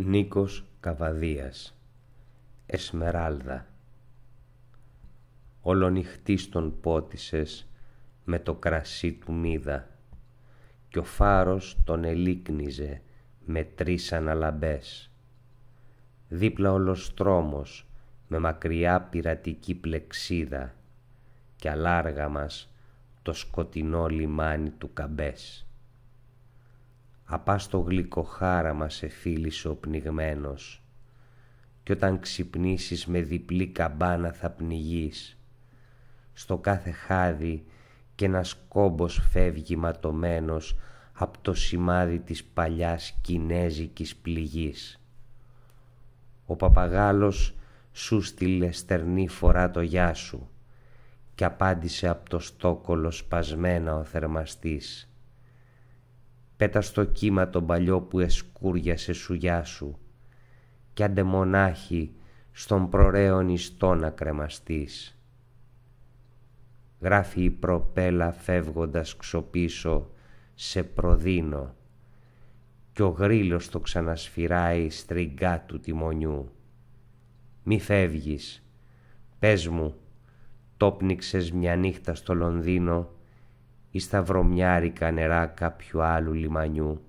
Νίκος Καβαδίας Εσμεράλδα Ολονυχτής τον πότισες με το κρασί του μίδα Κι ο φάρος τον ελίκνιζε με τρεις αναλαμπές Δίπλα ολοστρόμος με μακριά πειρατική πλεξίδα Κι αλάργα μας το σκοτεινό λιμάνι του Καμπές απά στο γλυκό χάραμα σε φίλησε ο πνιγμένος κι όταν ξυπνήσεις με διπλή καμπάνα θα πνιγείς στο κάθε χάδι και ένας κόμπος φεύγει ματωμένος από το σημάδι της παλιάς κινέζικης πληγής. Ο παπαγάλος σου στείλε στερνή φορά το γεια σου και απάντησε από το στόκολο σπασμένα ο θερμαστής Πέτα στο κύμα τον παλιό που εσκούριασε γιά σου Κι άντε στον προρεόν ιστό να κρεμαστείς. Γράφει η προπέλα φεύγοντας ξοπίσω σε προδίνο Κι ο γρίλος το ξανασφυράει στριγκά του τιμονιού. Μη φεύγεις, πες μου, τόπνιξες μια νύχτα στο Λονδίνο ή στα βρωμιάρικα νερά κάποιου άλλου λιμανιού.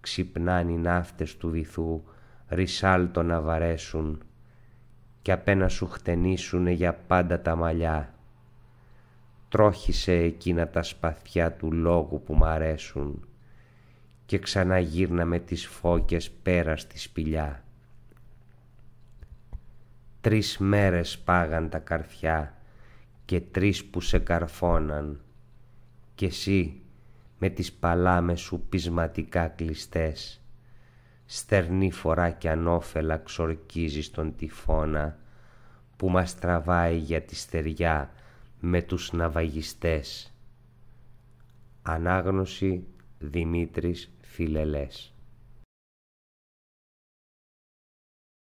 Ξυπνάν οι ναύτες του βυθού, ρισάλτο να βαρέσουν και απένα σου χτενίσουνε για πάντα τα μαλλιά. Τρόχισε εκείνα τα σπαθιά του λόγου που μ' αρέσουν και ξαναγύρναμε τις φώκες πέρα στη σπηλιά. Τρεις μέρες πάγαν τα καρφιά και τρεις που σε καρφώναν και εσύ με τις παλάμες σου πεισματικά κλειστές στερνή φορά κι ανώφελα ξορκίζεις τον τυφώνα που μας τραβάει για τη στεριά με τους ναυαγιστές. Ανάγνωση Δημήτρης Φιλελές